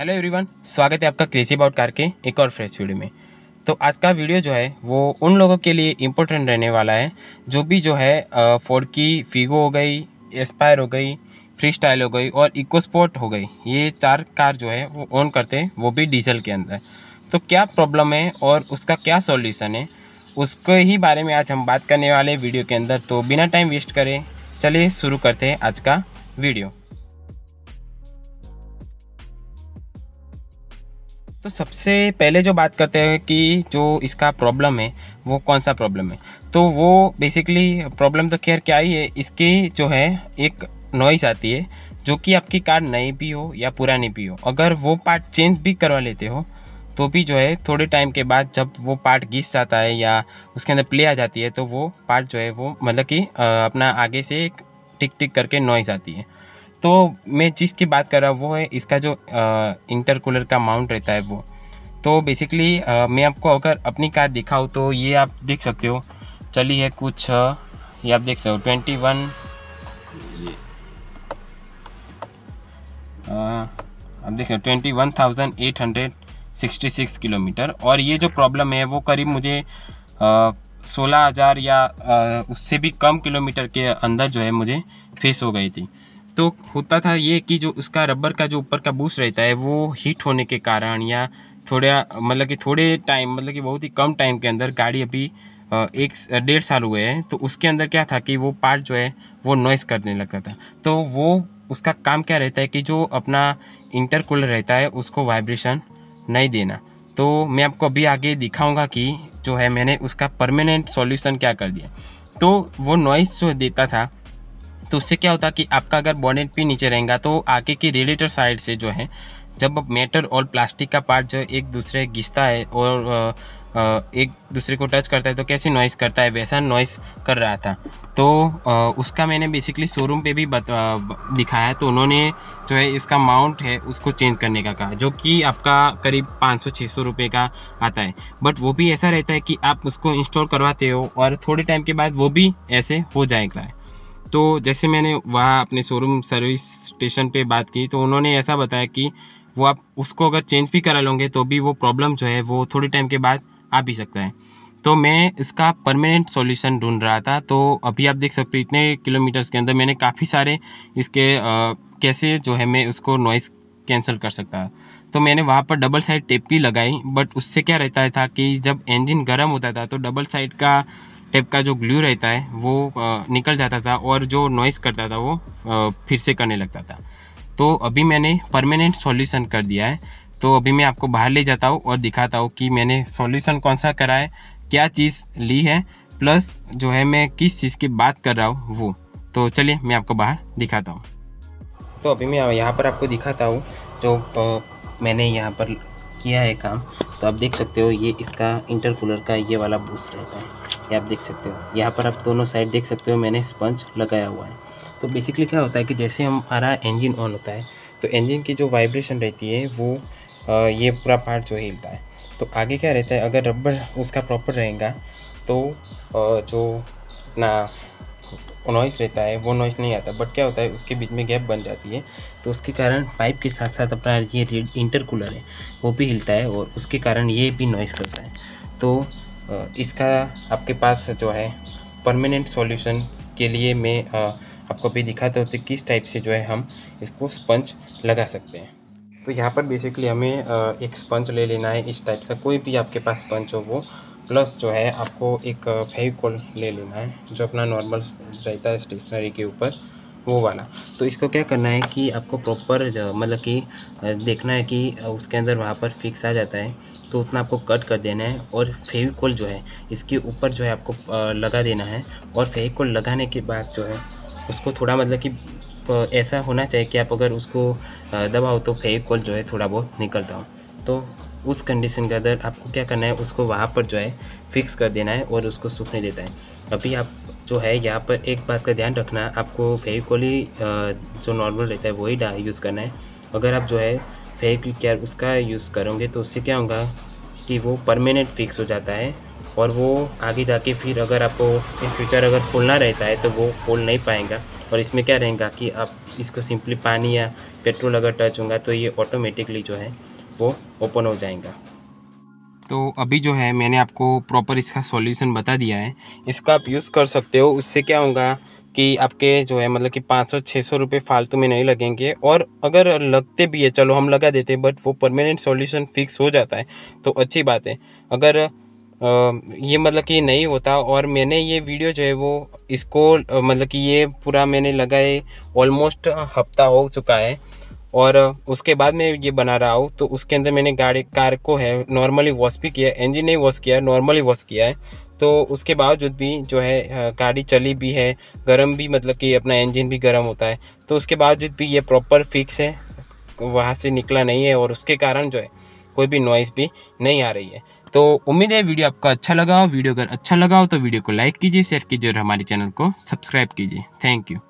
hello everyone स्वागत है आपका क्रेजी अबाउट कार के एक और फ्रेश वीडियो में तो आज का वीडियो जो है वो उन लोगों के लिए इम्पोर्टेंट रहने वाला है जो भी जो है फोर्ड की फीगो हो गई एस्पायर हो गई फ्री स्टाइल हो गई और इको स्पोर्ट हो गई ये चार कार जो है वो ऑन करते हैं वो भी डीजल के अंदर तो क्या प्रॉब्लम है और उसका क्या सॉल्यूशन है उसके ही बारे में आज हम बात करने वाले वीडियो के अंदर तो बिना टाइम वेस्ट करें चलिए शुरू करते हैं आज का वीडियो तो सबसे पहले जो बात करते हैं कि जो इसका प्रॉब्लम है वो कौन सा प्रॉब्लम है तो वो बेसिकली प्रॉब्लम तो खैर क्या ही है इसकी जो है एक नॉइस आती है जो कि आपकी कार नई भी हो या पुरानी भी हो अगर वो पार्ट चेंज भी करवा लेते हो तो भी जो है थोड़े टाइम के बाद जब वो पार्ट घिस जाता है या उसके अंदर प्ले आ जाती है तो वो पार्ट जो है वो मतलब कि अपना आगे से एक टिक टिक करके नॉइस आती है तो मैं जिस की बात कर रहा हूँ वो है इसका जो इंटरकूलर का माउंट रहता है वो तो बेसिकली मैं आपको अगर अपनी कार दिखाऊँ तो ये आप देख सकते हो चली है कुछ ये आप देख सकते हो ट्वेंटी वन आप देख सकते हो twenty one thousand eight hundred sixty six kilometre और ये जो प्रॉब्लम है वो करीब मुझे सोलह हज़ार या आ, उससे भी कम किलोमीटर के अंदर जो है मुझे फेस हो गई थी तो होता था ये कि जो उसका रबर का जो ऊपर का बूस रहता है वो हीट होने के कारण या थोड़ा मतलब कि थोड़े टाइम मतलब कि बहुत ही कम टाइम के अंदर गाड़ी अभी एक डेढ़ साल हुए हैं तो उसके अंदर क्या था कि वो पार्ट जो है वो नॉइस करने लगता था तो वो उसका काम क्या रहता है कि जो अपना इंटरकूलर रहता है उसको वाइब्रेशन नहीं देना तो मैं आपको अभी आगे दिखाऊंगा कि जो है मैंने उसका परमानेंट सॉल्यूशन क्या कर दिया तो वो नॉइस जो देता था तो उससे क्या होता कि आपका अगर बॉनेट भी नीचे रहेगा तो आगे की रेडिएटर साइड से जो है जब मेटल और प्लास्टिक का पार्ट जो एक दूसरे घिसता है और एक दूसरे को टच करता है तो कैसी नॉइस करता है वैसा नॉइस कर रहा था तो उसका मैंने बेसिकली शोरूम पे भी दिखाया तो उन्होंने जो है इसका माउंट है उसको चेंज करने का कहा जो कि आपका करीब 500-600 रुपए का आता है बट वो भी ऐसा रहता है कि आप उसको इंस्टॉल करवाते हो और थोड़े टाइम के बाद वो भी ऐसे हो जाएगा तो जैसे मैंने वहाँ अपने शोरूम सर्विस स्टेशन पे बात की तो उन्होंने ऐसा बताया कि वो आप उसको अगर चेंज भी करा लोगे तो भी वो प्रॉब्लम जो है वो थोड़ी टाइम के बाद आ भी सकता है तो मैं इसका परमानेंट सॉल्यूशन ढूंढ रहा था तो अभी आप देख सकते हो इतने किलोमीटर्स के अंदर मैंने काफ़ी सारे इसके आ, कैसे जो है मैं उसको नॉइस कैंसिल कर सकता तो मैंने वहाँ पर डबल साइड टेप भी लगाई बट उससे क्या रहता था कि जब इंजन गर्म होता था तो डबल साइड का टेप का जो ग्लू रहता है वो निकल जाता था और जो नॉइज़ करता था वो फिर से करने लगता था तो अभी मैंने परमानेंट सॉल्यूशन कर दिया है तो अभी मैं आपको बाहर ले जाता हूँ और दिखाता हूँ कि मैंने सॉल्यूशन कौन सा करा है क्या चीज़ ली है प्लस जो है मैं किस चीज़ की बात कर रहा हूँ वो तो चलिए मैं आपको बाहर दिखाता हूँ तो अभी मैं यहाँ पर आपको दिखाता हूँ जो मैंने यहाँ पर किया है काम तो आप देख सकते हो ये इसका इंटरकूलर का ये वाला बूस रहता है ये आप देख सकते हो यहाँ पर आप दोनों साइड देख सकते हो मैंने स्पंज लगाया हुआ है तो बेसिकली क्या होता है कि जैसे हमारा इंजन ऑन होता है तो इंजन की जो वाइब्रेशन रहती है वो आ, ये पूरा पार्ट जो हिलता है तो आगे क्या रहता है अगर रबर उसका प्रॉपर रहेगा तो आ, जो ना नॉइस रहता है वो नॉइस नहीं आता बट क्या होता है उसके बीच में गैप बन जाती है तो उसके कारण पाइप के साथ साथ अपना ये इंटरकूलर है वो भी हिलता है और उसके कारण ये भी नॉइस करता है तो इसका आपके पास जो है परमानेंट सॉल्यूशन के लिए मैं आपको भी दिखाता हूँ तो किस टाइप से जो है हम इसको स्पंज लगा सकते हैं तो यहाँ पर बेसिकली हमें एक स्पंज ले लेना है इस टाइप का कोई भी आपके पास स्पंज हो वो प्लस जो है आपको एक फेविकॉल ले लेना है जो अपना नॉर्मल रहता है स्टेशनरी के ऊपर वो वाला तो इसको क्या करना है कि आपको प्रॉपर मतलब कि देखना है कि उसके अंदर वहाँ पर फिक्स आ जाता है तो उतना आपको कट कर देना है और फेविकोल जो है इसके ऊपर जो है आपको लगा देना है और फेविकोल लगाने के बाद जो है उसको थोड़ा मतलब कि ऐसा होना चाहिए कि आप अगर उसको दबाओ तो फेविकोल जो है थोड़ा बहुत निकलता हो तो उस कंडीशन के अंदर आपको क्या करना है उसको वहाँ पर जो है फिक्स कर देना है और उसको सूखने देता है अभी आप जो है यहाँ पर एक बात का ध्यान रखना आपको फेविकोल ही जो नॉर्मल रहता है वही यूज़ करना है अगर आप जो है फेक क्या उसका यूज़ करोगे तो उससे क्या होगा कि वो परमानेंट फिक्स हो जाता है और वो आगे जाके फिर अगर आपको इन फ्यूचर अगर खोलना रहता है तो वो खोल नहीं पाएगा और इसमें क्या रहेगा कि आप इसको सिंपली पानी या पेट्रोल अगर टच होगा तो ये ऑटोमेटिकली जो है वो ओपन हो जाएगा तो अभी जो है मैंने आपको प्रॉपर इसका सॉल्यूशन बता दिया है इसका आप यूज़ कर सकते हो उससे क्या होगा कि आपके जो है मतलब कि पाँच सौ छः सौ रुपये फालतू में नहीं लगेंगे और अगर लगते भी है चलो हम लगा देते हैं बट वो परमानेंट सॉल्यूशन फिक्स हो जाता है तो अच्छी बात है अगर ये मतलब कि नहीं होता और मैंने ये वीडियो जो है वो इसको मतलब कि ये पूरा मैंने लगाए ऑलमोस्ट हफ्ता हो चुका है और उसके बाद मैं ये बना रहा हूँ तो उसके अंदर मैंने गाड़ी कार को है नॉर्मली वॉश भी किया इंजन नहीं वॉश किया है नॉर्मली वॉश किया है तो उसके बावजूद भी जो है गाड़ी चली भी है गर्म भी मतलब कि अपना इंजन भी गर्म होता है तो उसके बावजूद भी ये प्रॉपर फिक्स है वहाँ से निकला नहीं है और उसके कारण जो है कोई भी नॉइज़ भी नहीं आ रही है तो उम्मीद है वीडियो आपको अच्छा लगा हो वीडियो अगर अच्छा लगा हो तो वीडियो को लाइक कीजिए शेयर कीजिए और हमारे चैनल को सब्सक्राइब कीजिए थैंक यू